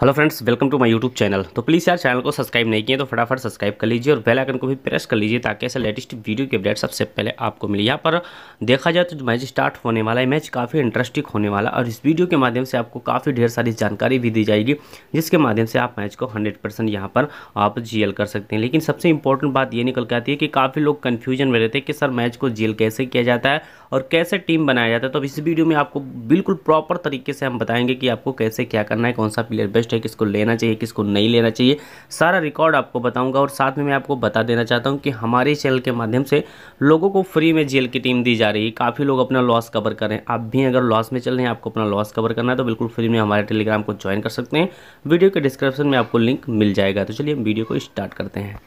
hello friends welcome to my YouTube channel तो please यार channel को सब्सक्राइब नहीं किए तो फटाफट सब्सक्राइब कर लीजिए और बेल आइकन को भी प्रेस कर लीजिए ताकि ऐसे लेटेस्ट वीडियो की अपडेट सबसे पहले आपको मिले यहाँ पर देखा जाए तो मैच स्टार्ट होने वाला है मैच काफ़ी इंटरेस्टिंग होने वाला और इस वीडियो के माध्यम से आपको काफ़ी ढेर सारी जानकारी भी दी जाएगी जिसके माध्यम से आप मैच को हंड्रेड परसेंट यहाँ पर आप जीएल कर सकते हैं लेकिन सबसे इंपॉर्टेंट बात ये निकल के आती है कि काफ़ी लोग कन्फ्यूजन में रहते हैं कि सर मैच को जीएल कैसे किया जाता है और कैसे टीम बनाया जाता है तो इस वीडियो में आपको बिल्कुल प्रॉपर तरीके से हम बताएंगे कि आपको कैसे क्या करना है कौन सा प्लेयर बेस्ट बेस्ट है किसको लेना चाहिए किसको नहीं लेना चाहिए सारा रिकॉर्ड आपको बताऊंगा और साथ में मैं आपको बता देना चाहता हूं कि हमारे चैनल के माध्यम से लोगों को फ्री में जेल की टीम दी जा रही है काफ़ी लोग अपना लॉस कवर कर रहे हैं आप भी अगर लॉस में चल रहे हैं आपको अपना लॉस कवर करना है तो बिल्कुल फ्री में हमारे टेलीग्राम को ज्वाइन कर सकते हैं वीडियो के डिस्क्रिप्शन में आपको लिंक मिल जाएगा तो चलिए हम वीडियो को स्टार्ट करते हैं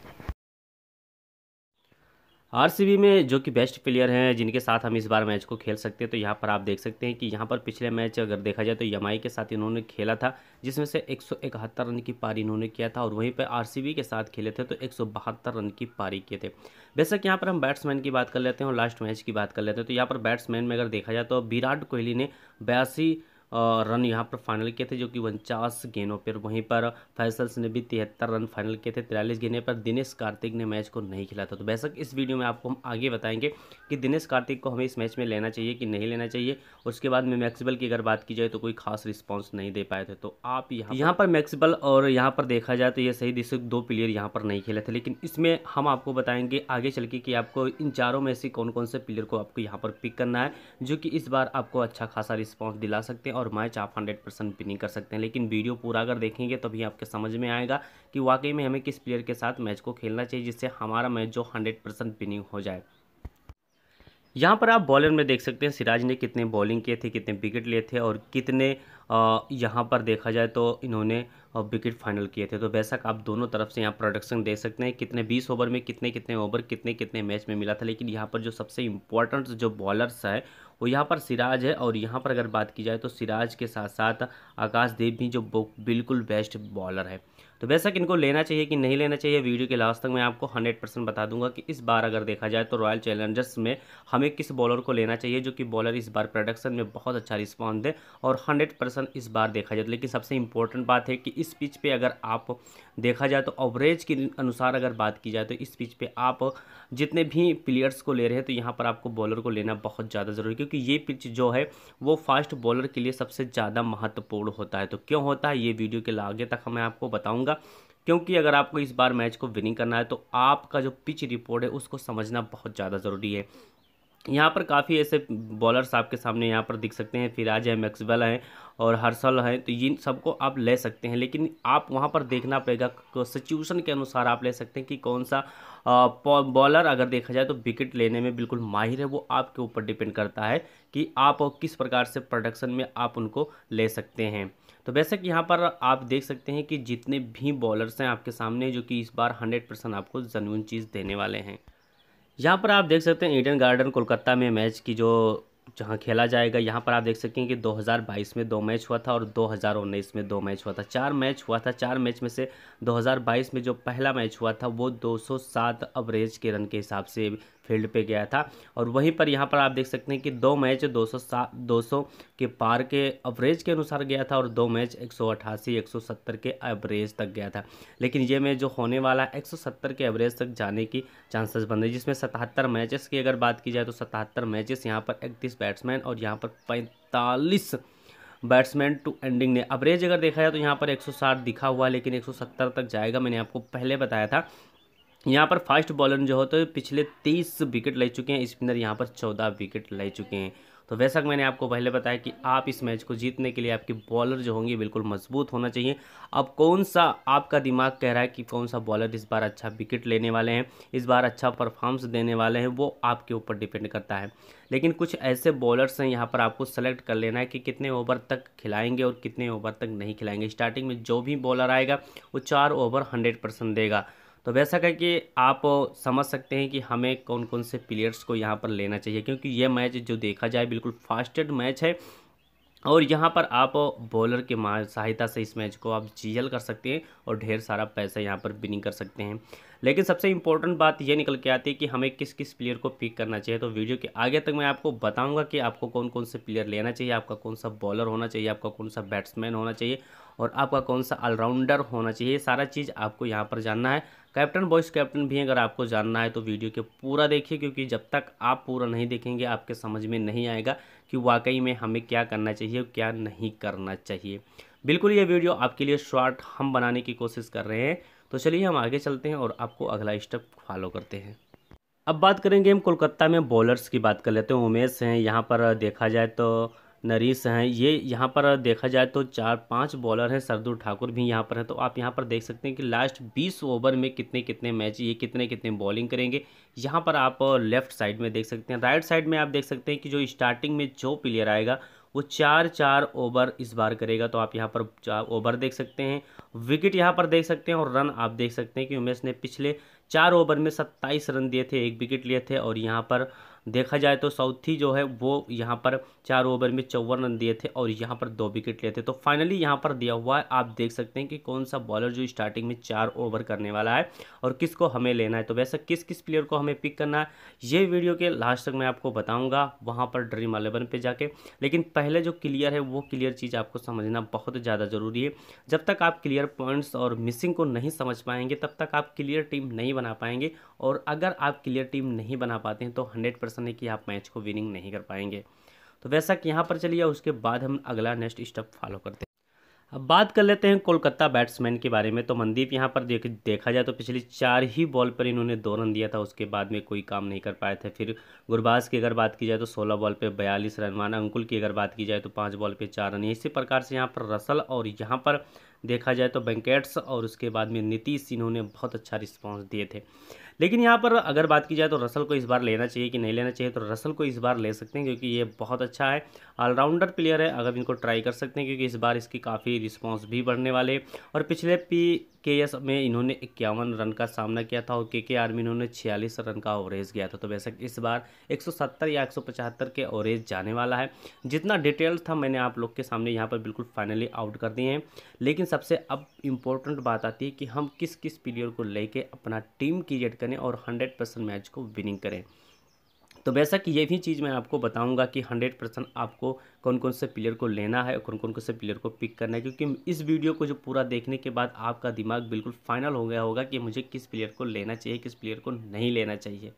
आरसीबी में जो कि बेस्ट प्लेयर हैं जिनके साथ हम इस बार मैच को खेल सकते हैं तो यहाँ पर आप देख सकते हैं कि यहाँ पर पिछले मैच अगर देखा जाए तो यमाई के साथ इन्होंने खेला था जिसमें से 171 रन की पारी इन्होंने किया था और वहीं पर आरसीबी के साथ खेले थे तो 172 रन की पारी किए थे बेशक यहाँ पर हम बैट्समैन की बात कर लेते हैं और लास्ट मैच की बात कर लेते हैं तो यहाँ पर बैट्समैन में अगर देखा जाए तो विराट कोहली ने बयासी रन यहाँ पर फाइनल किए थे जो कि उनचास गेंदों पर वहीं पर फैसल्स ने भी तिहत्तर रन फाइनल किए थे तिरालीस गेंदे पर दिनेश कार्तिक ने मैच को नहीं खिला था तो बेशक इस वीडियो में आपको हम आगे बताएंगे कि दिनेश कार्तिक को हमें इस मैच में लेना चाहिए कि नहीं लेना चाहिए उसके बाद में मैक्सिबल की अगर बात की जाए तो कोई खास रिस्पॉन्स नहीं दे पाए थे तो आप यहाँ यहाँ पर मैक्सिबल और यहाँ पर देखा जाए तो ये सही दिशा दो प्लेयर यहाँ पर नहीं खेले थे लेकिन इसमें हम आपको बताएंगे आगे चल के कि आपको इन चारों में से कौन कौन से प्लेयर को आपको यहाँ पर पिक करना है जो कि इस बार आपको अच्छा खासा रिस्पॉन्स दिला सकते हैं और मैच आप हंड्रेड परसेंट भी नहीं कर सकते हैं लेकिन वीडियो पूरा अगर देखेंगे तभी तो आपके समझ में आएगा कि वाकई में हमें किस प्लेयर के साथ मैच को खेलना चाहिए जिससे हमारा मैच जो हंड्रेड परसेंट पिनिंग हो जाए यहाँ पर आप बॉलर में देख सकते हैं सिराज ने कितने बॉलिंग किए थे कितने विकेट लिए थे और कितने यहाँ पर देखा जाए तो इन्होंने विकेट फाइनल किए थे तो बेशक आप दोनों तरफ से यहाँ प्रोडक्शन देख सकते हैं कितने 20 ओवर में कितने कितने ओवर कितने कितने मैच में मिला था लेकिन यहाँ पर जो सबसे इम्पोर्टेंट जो बॉलर्स है वो यहाँ पर सिराज है और यहाँ पर अगर बात की जाए तो सिराज के साथ साथ आकाशदेव भी जो बिल्कुल बेस्ट बॉलर है तो बेशक इनको लेना चाहिए कि नहीं लेना चाहिए वीडियो के लास्ट तक मैं आपको हंड्रेड परसेंट बता दूंगा कि इस बार अगर देखा जाए तो रॉयल चैलेंजर्स में हमें किस बॉलर को लेना चाहिए जो कि बॉलर इस बार प्रोडक्शन में बहुत अच्छा रिस्पॉन्स दे और हंड्रेड इस बार देखा जाए लेकिन सबसे इंपॉर्टेंट बात है कि इस पिच पर अगर आप देखा जाए तो एवरेज के अनुसार अगर बात की जाए तो इस पिच पर आप जितने भी प्लेयर्स को ले रहे हैं तो यहाँ पर आपको बॉलर को लेना बहुत ज़्यादा ज़रूरी क्योंकि ये पिच जो है वो फास्ट बॉलर के लिए सबसे ज़्यादा महत्वपूर्ण होता है तो क्यों होता है ये वीडियो के आगे तक मैं आपको बताऊँगा दूंगा क्योंकि अगर आपको इस बार मैच को विनिंग करना है तो आपका जो पिच रिपोर्ट है उसको समझना बहुत ज़्यादा ज़रूरी है यहाँ पर काफ़ी ऐसे बॉलर्स आपके सामने यहाँ पर दिख सकते हैं फिराज है मैक्सवेल हैं और हर्सल हैं तो इन सबको आप ले सकते हैं लेकिन आप वहाँ पर देखना पड़ेगा सिचुएशन के अनुसार आप ले सकते हैं कि कौन सा बॉलर अगर देखा जाए तो विकेट लेने में बिल्कुल माहिर है वो आपके ऊपर डिपेंड करता है कि आप किस प्रकार से प्रोडक्शन में आप उनको ले सकते हैं तो बेसक यहाँ पर आप देख सकते हैं कि जितने भी बॉलर्स हैं आपके सामने जो कि इस बार हंड्रेड परसेंट आपको ज़नून चीज़ देने वाले हैं यहाँ पर आप देख सकते हैं ईडन गार्डन कोलकाता में मैच की जो जहाँ खेला जाएगा यहाँ पर आप देख सकते हैं कि 2022 में दो मैच हुआ था और 2019 में दो मैच हुआ था चार मैच हुआ था चार मैच में से 2022 में जो पहला मैच हुआ था वो 207 अवरेज के रन के हिसाब से फील्ड पे गया था और वहीं पर यहाँ पर आप देख सकते हैं कि दो मैच दो सौ सात दो सौ के पार के एवरेज के अनुसार गया था और दो मैच एक सौ अठासी एक सौ सत्तर के एवरेज तक गया था लेकिन ये मैच जो होने वाला है एक सौ सत्तर के एवरेज तक जाने की चांसेस बन रही जिसमें सतहत्तर मैचेस की अगर बात की जाए तो सतहत्तर मैचेस यहाँ पर इकतीस बैट्समैन और यहाँ पर पैंतालीस बैट्समैन टू एंडिंग ने एवरेज अगर देखा जाए तो यहाँ पर 160 दिखा हुआ लेकिन 170 तक जाएगा मैंने आपको पहले बताया था यहाँ पर फास्ट बॉलर जो होते हैं पिछले तेईस विकेट ले चुके हैं स्पिनर यहाँ पर चौदह विकेट ले चुके हैं तो वैसा मैंने आपको पहले बताया कि आप इस मैच को जीतने के लिए आपके बॉलर जो होंगे बिल्कुल मजबूत होना चाहिए अब कौन सा आपका दिमाग कह रहा है कि कौन सा बॉलर इस बार अच्छा विकेट लेने वाले हैं इस बार अच्छा परफॉर्मेंस देने वाले हैं वो आपके ऊपर डिपेंड करता है लेकिन कुछ ऐसे बॉलर्स हैं यहाँ पर आपको सेलेक्ट कर लेना है कि कितने ओवर तक खिलाएंगे और कितने ओवर तक नहीं खिलाएंगे स्टार्टिंग में जो भी बॉलर आएगा वो चार ओवर हंड्रेड देगा तो वैसा करके आप समझ सकते हैं कि हमें कौन कौन से प्लेयर्स को यहाँ पर लेना चाहिए क्योंकि ये मैच जो देखा जाए बिल्कुल फास्टेड मैच है और यहाँ पर आप बॉलर के सहायता से इस मैच को आप जीएल कर सकते हैं और ढेर सारा पैसा यहाँ पर विनिंग कर सकते हैं लेकिन सबसे इम्पोर्टेंट बात ये निकल के आती है कि हमें किस किस प्लेयर को पिक करना चाहिए तो वीडियो के आगे तक मैं आपको बताऊंगा कि आपको कौन कौन से प्लेयर लेना चाहिए आपका कौन सा बॉलर होना चाहिए आपका कौन सा बैट्समैन होना चाहिए और आपका कौन सा ऑलराउंडर होना चाहिए ये सारा चीज़ आपको यहाँ पर जानना है कैप्टन बॉयस कैप्टन भी अगर आपको जानना है तो वीडियो के पूरा देखिए क्योंकि जब तक आप पूरा नहीं देखेंगे आपके समझ में नहीं आएगा कि वाकई में हमें क्या करना चाहिए क्या नहीं करना चाहिए बिल्कुल ये वीडियो आपके लिए शॉर्ट हम बनाने की कोशिश कर रहे हैं तो चलिए हम आगे चलते हैं और आपको अगला स्टेप फॉलो करते हैं अब बात करेंगे हम कोलकाता में बॉलर्स की बात कर लेते हैं उमेश हैं यहाँ पर देखा जाए तो नरीस हैं ये यहाँ पर देखा जाए तो चार पांच बॉलर हैं सरदुल ठाकुर भी यहाँ पर है तो आप यहाँ पर देख सकते हैं कि लास्ट बीस ओवर में कितने कितने मैच ये कितने कितने बॉलिंग करेंगे यहाँ पर आप लेफ्ट साइड में देख सकते हैं राइट साइड में आप देख सकते हैं कि जो स्टार्टिंग में जो प्लेयर आएगा वो चार चार ओवर इस बार करेगा तो आप यहाँ पर चार ओवर देख सकते हैं विकेट यहाँ पर देख सकते हैं और रन आप देख सकते हैं कि उमेश ने पिछले चार ओवर में सत्ताईस रन दिए थे एक विकेट लिए थे और यहाँ पर देखा जाए तो साउथी जो है वो यहाँ पर चार ओवर में चौवन रन दिए थे और यहाँ पर दो विकेट लेते थे तो फाइनली यहाँ पर दिया हुआ है आप देख सकते हैं कि कौन सा बॉलर जो स्टार्टिंग में चार ओवर करने वाला है और किसको हमें लेना है तो वैसा किस किस प्लेयर को हमें पिक करना है ये वीडियो के लास्ट तक मैं आपको बताऊँगा वहाँ पर ड्रीम अलेवन पर जाके लेकिन पहले जो क्लियर है वो क्लियर चीज़ आपको समझना बहुत ज़्यादा ज़रूरी है जब तक आप क्लियर पॉइंट्स और मिसिंग को नहीं समझ पाएंगे तब तक आप क्लियर टीम नहीं बना पाएंगे और अगर आप क्लियर टीम नहीं बना पाते हैं तो हंड्रेड परसेंट है कि आप मैच को विनिंग नहीं कर पाएंगे तो वैसा कि यहाँ पर चलिए उसके बाद हम अगला नेक्स्ट स्टेप फॉलो करते हैं अब बात कर लेते हैं कोलकाता बैट्समैन के बारे में तो मनदीप यहाँ पर देख देखा जाए तो पिछली चार ही बॉल पर इन्होंने दो रन दिया था उसके बाद में कोई काम नहीं कर पाए थे फिर गुरबाज की अगर बात की जाए तो 16 बॉल पे 42 रन माना अंकुल की अगर बात की जाए तो पाँच बॉल पे चार रन इसी प्रकार से यहाँ पर रसल और यहाँ पर देखा जाए तो बैंकेट्स और उसके बाद में नीतीश इन्होंने बहुत अच्छा रिस्पॉन्स दिए थे लेकिन यहाँ पर अगर बात की जाए तो रसल को इस बार लेना चाहिए कि नहीं लेना चाहिए तो रसल को इस बार ले सकते हैं क्योंकि ये बहुत अच्छा है ऑलराउंडर प्लेयर है अगर इनको ट्राई कर सकते हैं क्योंकि इस बार इसकी काफ़ी रिस्पॉन्स भी बढ़ने वाले और पिछले पी के एस में इन्होंने इक्यावन रन का सामना किया था और के के आर में इन्होंने छियालीस रन का ओवरेज गया था तो वैसे इस बार 170 या 175 के ओवरेज जाने वाला है जितना डिटेल्स था मैंने आप लोग के सामने यहाँ पर बिल्कुल फाइनली आउट कर दिए हैं लेकिन सबसे अब इम्पोर्टेंट बात आती है कि हम किस किस प्लेयर को लेके अपना टीम क्रिएट करें और हंड्रेड मैच को विनिंग करें तो वैसा कि ये भी चीज़ मैं आपको बताऊंगा कि 100 परसेंट आपको कौन कौन से प्लेयर को लेना है और कौन कौन से प्लेयर को पिक करना है क्योंकि इस वीडियो को जो पूरा देखने के बाद आपका दिमाग बिल्कुल फाइनल हो गया होगा कि मुझे किस प्लेयर को लेना चाहिए किस प्लेयर को नहीं लेना चाहिए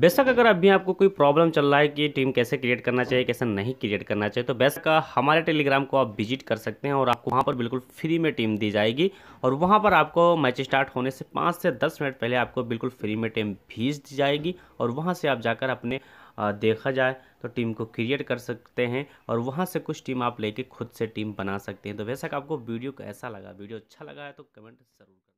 बेशक अगर अभी आपको कोई प्रॉब्लम चल रहा है कि टीम कैसे क्रिएट करना चाहिए कैसे नहीं क्रिएट करना चाहिए तो बेशक हमारे टेलीग्राम को आप विजिट कर सकते हैं और आपको वहाँ पर बिल्कुल फ्री में टीम दी जाएगी और वहाँ पर आपको मैच स्टार्ट होने से पाँच से दस मिनट पहले आपको बिल्कुल फ्री में टीम भेज दी जाएगी और वहाँ से आप जाकर अपने देखा जाए तो टीम को क्रिएट कर सकते हैं और वहाँ से कुछ टीम आप लेके खुद से टीम बना सकते हैं तो वैसा आपको वीडियो कैसा लगा वीडियो अच्छा लगा है तो कमेंट ज़रूर